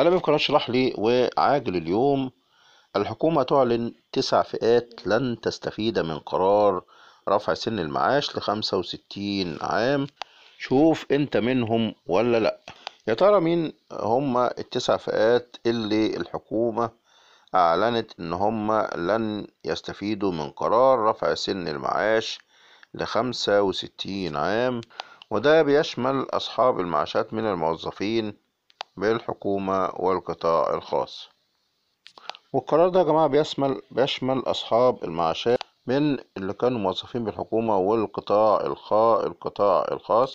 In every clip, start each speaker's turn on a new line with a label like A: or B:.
A: أهلا بكم اشرح لي وعاجل اليوم الحكومة تعلن تسع فئات لن تستفيد من قرار رفع سن المعاش لخمسة وستين عام شوف انت منهم ولا لأ يا ترى مين هما التسع فئات اللي الحكومة أعلنت إن هما لن يستفيدوا من قرار رفع سن المعاش لخمسة وستين عام وده بيشمل أصحاب المعاشات من الموظفين بالحكومة والقطاع الخاص والقرار ده يا جماعة بيشمل بيشمل أصحاب المعاشات من اللي كانوا موظفين بالحكومة والقطاع الخاص القطاع الخاص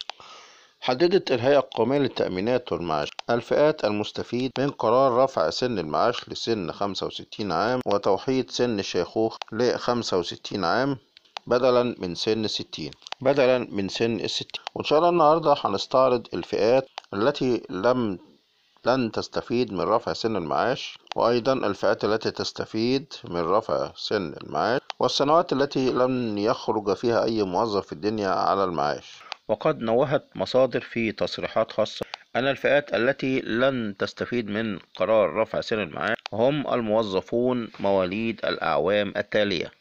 A: حددت الهيئة القومية للتأمينات والمعاش الفئات المستفيد من قرار رفع سن المعاش لسن 65 عام وتوحيد سن الشيخوخة ل 65 عام بدلا من سن 60 بدلا من سن الستين وإن شاء الله النهاردة هنستعرض الفئات التي لم لن تستفيد من رفع سن المعاش وأيضا الفئات التي تستفيد من رفع سن المعاش والسنوات التي لن يخرج فيها أي موظف في الدنيا على المعاش وقد نوهت مصادر في تصريحات خاصة أن الفئات التي لن تستفيد من قرار رفع سن المعاش هم الموظفون مواليد الأعوام التالية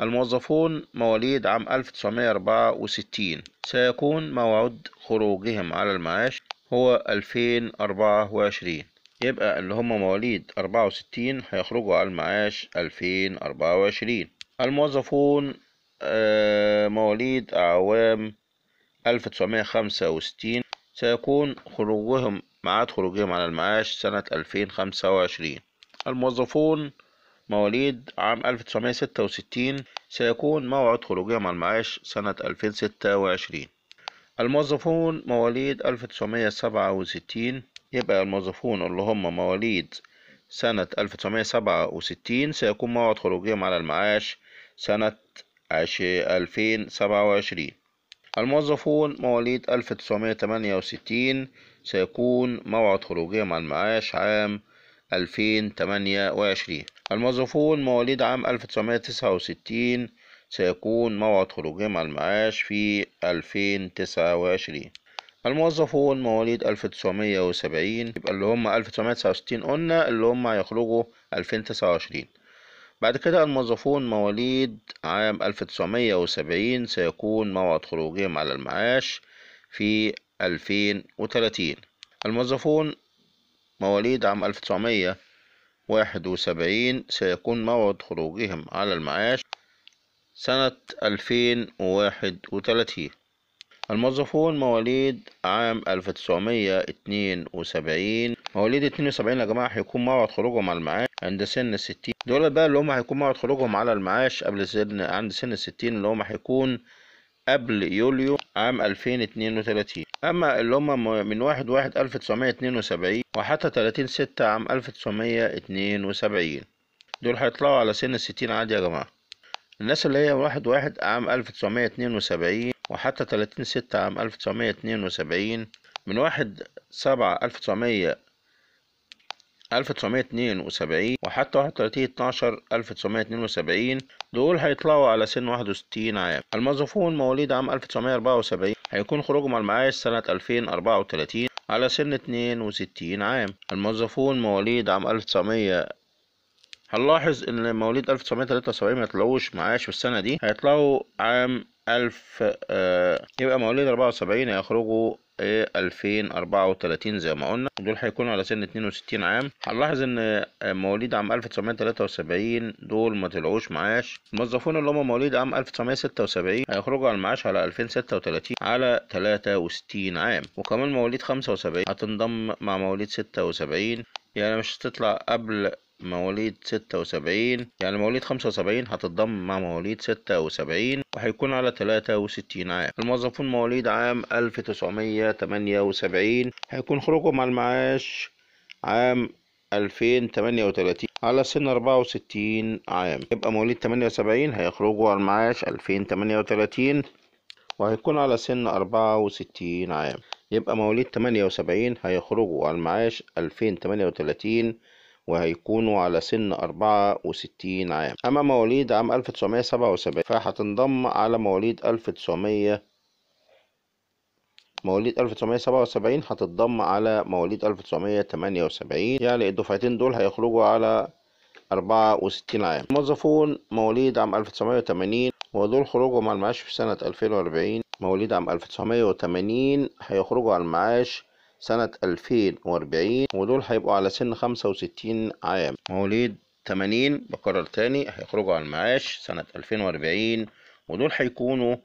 A: الموظفون مواليد عام 1964 سيكون موعد خروجهم على المعاش هو ألفين أربعة وعشرين يبقى اللي هم مواليد أربعة وستين هيخرجوا على المعاش ألفين أربعة وعشرين الموظفون آه، مواليد أعوام ألف خمسة وستين سيكون خروجهم ميعاد خروجهم على المعاش سنة ألفين خمسة وعشرين الموظفون مواليد عام ألف ستة وستين سيكون موعد خروجهم على المعاش سنة ألفين ستة وعشرين الموظفون مواليد ألف تسعمية سبعة وستين يبقى الموظفون اللي هم مواليد سنة ألف تسعمية سبعة وستين سيكون موعد خروجهم على المعاش سنة ألفين سبعة وعشرين الموظفون مواليد ألف تسعمية تمانية وستين سيكون موعد خروجهم على المعاش عام ألفين تمانية وعشرين الموظفون مواليد عام ألف تسعمية تسعة وستين سيكون موعد خروجهم على المعاش في 2029 الموظفون مواليد 1970 يبقى اللي هم 1969 قلنا اللي هم هيخرجوا 2029 بعد كده الموظفون مواليد عام 1970 سيكون موعد خروجهم على المعاش في 2030 الموظفون مواليد عام 1971 سيكون موعد خروجهم على المعاش سنة ألفين وواحد وتلاتين الموظفون مواليد عام ألف تسعمية اتنين وسبعين مواليد اتنين وسبعين يا جماعة هيكون موعد خروجهم على المعاش عند سن الستين دول بقى اللي هم هيكون موعد خروجهم على المعاش قبل سن عند سن الستين اللي هم هيكون قبل يوليو عام 2032 أما اللي هم من 1 1 1972 وحتى 30 6 عام 1972 دول هيطلعوا على سن الستين عادي يا جماعة الناس اللي هي واحد واحد عام ألف تسعمية اتنين وسبعين وحتى تلاتين ستة عام ألف تسعمية اتنين وسبعين من واحد سبعة ألف تسعمية ألف تسعمية اتنين وسبعين وحتى واحد 12 اتناشر ألف تسعمية اتنين وسبعين دول هيطلعوا على سن واحد وستين عام الموظفون مواليد عام ألف تسعمية أربعة وسبعين هيكون خروجهم على المعاش سنة ألفين أربعة وتلاتين على سن اتنين وستين عام الموظفون مواليد عام ألف تسعمية هنلاحظ ان مواليد 1973 ما يطلعوش معاش في السنه دي هيطلعوا عام 1000 آه يبقى مواليد 74 هيخرجوا 2034 إيه، زي ما قلنا دول هيكونوا على سن 62 عام هنلاحظ ان آه، مواليد عام 1973 دول ما طلعوش معاش الموظفون اللي هم مواليد عام 1976 هيخرجوا على المعاش على 2036 على 63 عام وكمان مواليد 75 هتنضم مع مواليد 76 يعني مش هتطلع قبل مواليد ستة وسبعين يعني مواليد خمسة وسبعين هتتضم مع مواليد ستة وسبعين وهيكون على تلاتة وستين عام الموظفون مواليد عام ألف تسعمية تمانية وسبعين هيكون خروجهم على المعاش عام ألفين تمانية وتلاتين على سن أربعة وستين عام يبقى مواليد تمانية وسبعين هيخرجوا على المعاش ألفين تمانية وتلاتين وهيكون على سن أربعة وستين عام يبقى مواليد تمانية وسبعين هيخرجوا على المعاش ألفين تمانية وتلاتين وهيكونوا على سن 64 عام أما مواليد عام 1977 فهتنضم على مواليد 1900 مواليد 1977 هتتضم على مواليد 1978 يعني الدفعتين دول هيخرجوا على 64 عام موظفون مواليد عام 1980 ودول خروجوا مع المعاش في سنة 2040 مواليد عام 1980 هيخرجوا على المعاش سنة 2040 ودول هيبقوا على سن 65 عام مواليد 80 بكرر تاني هيخرجوا على المعاش سنة 2040 ودول هيكونوا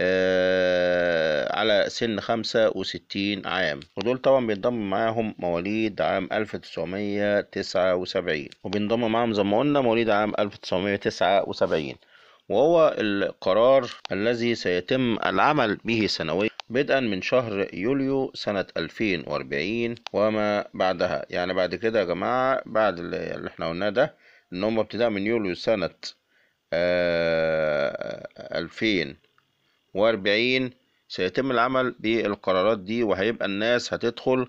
A: آه على سن 65 عام ودول طبعا بينضم معاهم مواليد عام 1979 وبينضم معاهم زي ما قلنا مواليد عام 1979 وهو القرار الذي سيتم العمل به سنويا بدءا من شهر يوليو سنة 2040 وما بعدها يعني بعد كده يا جماعة بعد اللي احنا قلناه ده ان هم ابتداء من يوليو سنة آه، ألفين وأربعين سيتم العمل بالقرارات دي وهيبقى الناس هتدخل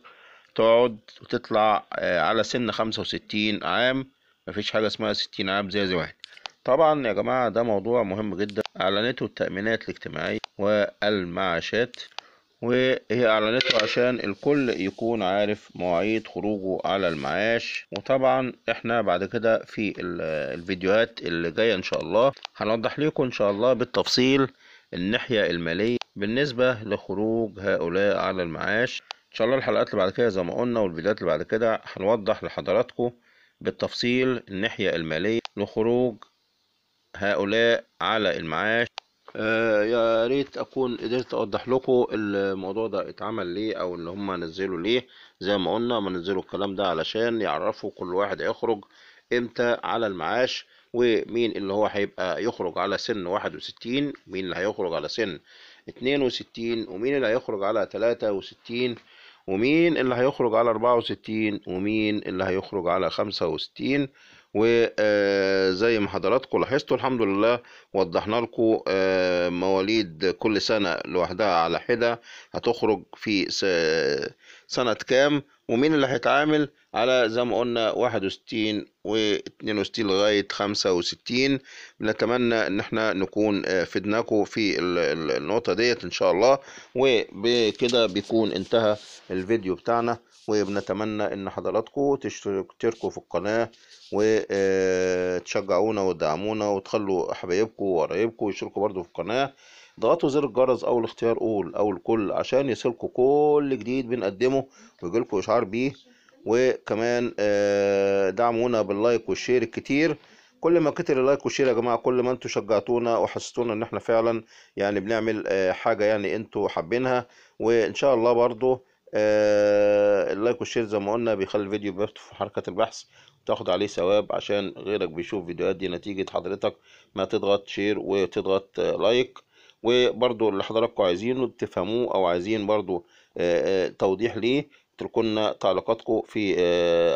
A: تقعد وتطلع آه، على سن خمسة وستين عام مفيش حاجة اسمها ستين عام زي زي واحد طبعا يا جماعة ده موضوع مهم جدا أعلنته التأمينات الاجتماعية والمعاشات وهي اعلنته عشان الكل يكون عارف مواعيد خروجه على المعاش وطبعا احنا بعد كده في الفيديوهات اللي جايه ان شاء الله هنوضح لكم ان شاء الله بالتفصيل الناحيه الماليه بالنسبه لخروج هؤلاء على المعاش ان شاء الله الحلقات اللي بعد كده زي ما قلنا والفيديوهات اللي بعد كده هنوضح لحضراتكم بالتفصيل الناحيه الماليه لخروج هؤلاء على المعاش آه يا ريت اكون قدرت اوضح لكم الموضوع ده اتعمل ليه او اللي هم نزلوا ليه زي ما قلنا ما نزلوا الكلام ده علشان يعرفوا كل واحد هيخرج امتى على المعاش ومين اللي هو هيبقى يخرج على سن واحد وستين مين اللي هيخرج على سن اتنين وستين ومين اللي هيخرج على تلاتة وستين ومين اللي هيخرج على أربعة وستين ومين اللي هيخرج على خمسة وستين وزي آه، ما حضراتكم لاحظتوا الحمد لله وضحنا لكم آه، مواليد كل سنة لوحدها على حدة هتخرج في سنة كام ومين اللي هيتعامل على زي ما قلنا واحد وستين واتنين وستين لغاية خمسة وستين بنتمنى ان احنا نكون آه، فدناكم في النقطة ديت ان شاء الله وبكده بيكون انتهى الفيديو بتاعنا وبنتمنى ان حضراتكم تشتركوا في القناة وتشجعونا آه، وتدعمونا وتخلوا حبايبكم وقرايبكم يشتركوا برضو في القناة ضغطوا زر الجرس او الاختيار اول او الكل عشان يصلكوا كل جديد بنقدمه ويجيلكوا اشعار بيه وكمان آه، دعمونا باللايك والشير الكتير كل ما كتر اللايك والشير يا جماعه كل ما انتوا شجعتونا وحسستونا ان احنا فعلا يعني بنعمل آه، حاجه يعني انتوا حابينها وان شاء الله برضو آه، اللايك والشير زي ما قلنا بيخلي الفيديو بيفتح في حركه البحث وتاخد عليه ثواب عشان غيرك بيشوف فيديوهات دي نتيجه حضرتك ما تضغط شير وتضغط لايك وبرضو اللي حضراتكم عايزينه تفهموه او عايزين برضو توضيح ليه تركونا تعليقاتكم في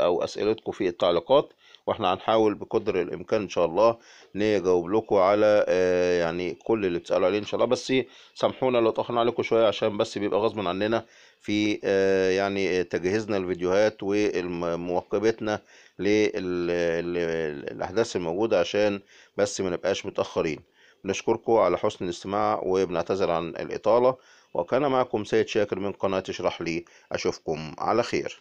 A: او اسئلتكم في التعليقات واحنا هنحاول بقدر الامكان ان شاء الله نجاوب لكم على يعني كل اللي بتسالوا عليه ان شاء الله بس سامحونا لو اتاخرنا عليكم شويه عشان بس بيبقى غصب عننا في يعني تجهيزنا الفيديوهات ومواكبتنا للاحداث الموجوده عشان بس ما نبقاش متاخرين نشكركم على حسن الاستماع وبنعتذر عن الإطالة وكان معكم سيد شاكر من قناة اشرح لي أشوفكم على خير